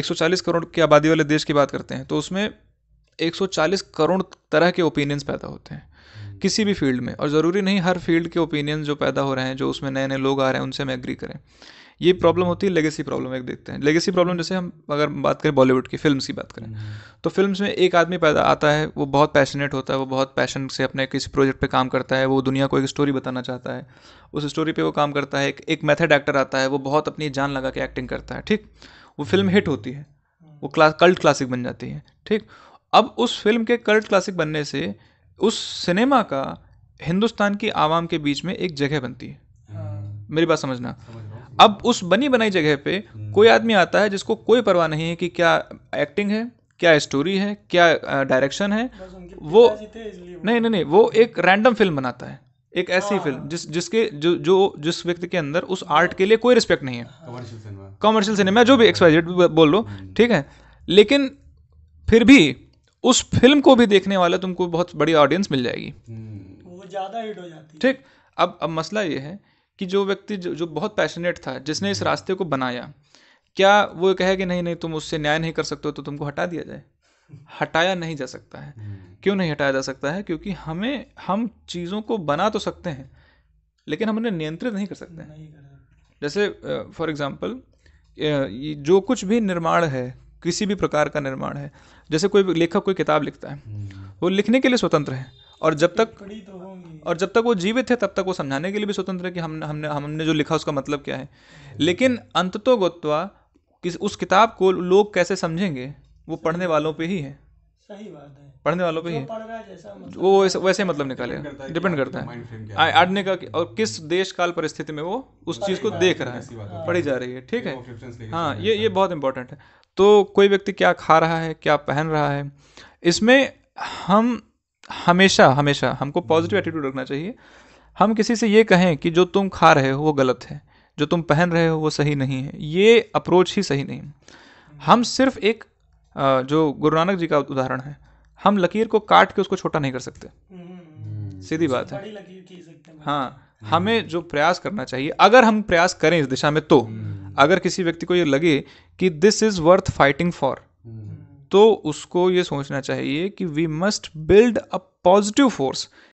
140 करोड़ की आबादी वाले देश की बात करते हैं तो उसमें 140 करोड़ तरह के ओपिनियंस पैदा होते हैं हम्म। किसी भी फील्ड में और ज़रूरी नहीं हर फील्ड के ओपिनियन जो पैदा हो रहे हैं जो उसमें नए नए लोग आ रहे हैं उनसे हम एग्री करें ये प्रॉब्लम होती है लेगेसी प्रॉब्लम एक देखते हैं लेगेसी प्रॉब्लम जैसे हम अगर बात करें बॉलीवुड की फिल्म की बात करें हम्म। तो फिल्म में एक आदमी पैदा आता है वो बहुत पैशनेट होता है वो बहुत पैशन से अपने किसी प्रोजेक्ट पर काम करता है वो दुनिया को एक स्टोरी बताना चाहता है उस स्टोरी पर वो काम करता है एक मैथड एक्टर आता है वो बहुत अपनी जान लगा के एक्टिंग करता है ठीक वो फिल्म हिट होती है वो क्लास कल्ट क्लासिक बन जाती है ठीक अब उस फिल्म के कल्ट क्लासिक बनने से उस सिनेमा का हिंदुस्तान की आवाम के बीच में एक जगह बनती है हाँ। मेरी बात समझना समझ अब उस बनी बनाई जगह पे कोई आदमी आता है जिसको कोई परवाह नहीं है कि क्या एक्टिंग है क्या स्टोरी है क्या डायरेक्शन है वो नहीं नहीं नहीं वो एक रैंडम फिल्म बनाता है एक ऐसी फिल्म हाँ। जिस जिसके जो जो जिस व्यक्ति के अंदर उस आर्ट के लिए कोई रिस्पेक्ट नहीं है कॉमर्शियल सिनेमा जो भी एक्सपाइजेड हाँ। बोल लो हम्म। ठीक है लेकिन फिर भी उस फिल्म को भी देखने वाला तुमको बहुत बड़ी ऑडियंस मिल जाएगी हम्म। वो ज़्यादा हिट हो जाती है ठीक अब अब मसला ये है कि जो व्यक्ति जो, जो बहुत पैशनेट था जिसने इस हम्म। रास्ते को बनाया क्या वो कहे कि नहीं नहीं तुम उससे न्याय नहीं कर सकते तो तुमको हटा दिया जाए हटाया नहीं जा सकता है हम्म। क्यों नहीं हटाया जा सकता है क्योंकि हमें हम चीज़ों को बना तो सकते हैं लेकिन हम उन्हें नियंत्रित नहीं कर सकते हैं जैसे फॉर एग्ज़ाम्पल जो कुछ भी निर्माण है किसी भी प्रकार का निर्माण है जैसे कोई लेखक कोई किताब लिखता है हम्म। वो लिखने के लिए स्वतंत्र है और जब तक तो और जब तक वो जीवित थे तब तक वो समझाने के लिए भी स्वतंत्र है कि हमने हमने हमने जो लिखा उसका मतलब क्या है लेकिन अंततो गोत्वा किस उस किताब को लोग कैसे समझेंगे वो पढ़ने वालों पे ही है सही बात है पढ़ने वालों पे ही मतलब वो वैसे, मतलब निकालेगा डिपेंड करता है आडने का और किस देश काल परिस्थिति में वो उस चीज़ को देख रहा है पढ़ी जा रही है ठीक है हाँ ये ये बहुत इंपॉर्टेंट है तो कोई व्यक्ति क्या खा रहा है क्या पहन रहा है इसमें हम हमेशा हमेशा हमको पॉजिटिव हम्म। एटीट्यूड रखना चाहिए हम किसी से ये कहें कि जो तुम खा रहे हो वो गलत है जो तुम पहन रहे हो वो सही नहीं है ये अप्रोच ही सही नहीं हम्म। हम सिर्फ एक जो गुरु नानक जी का उदाहरण है हम लकीर को काट के उसको छोटा नहीं कर सकते हम्म। सीधी बात है हाँ हमें जो प्रयास करना चाहिए अगर हम प्रयास करें इस दिशा में तो अगर किसी व्यक्ति को ये लगे कि this is worth fighting for तो उसको ये सोचना चाहिए कि we must build a positive force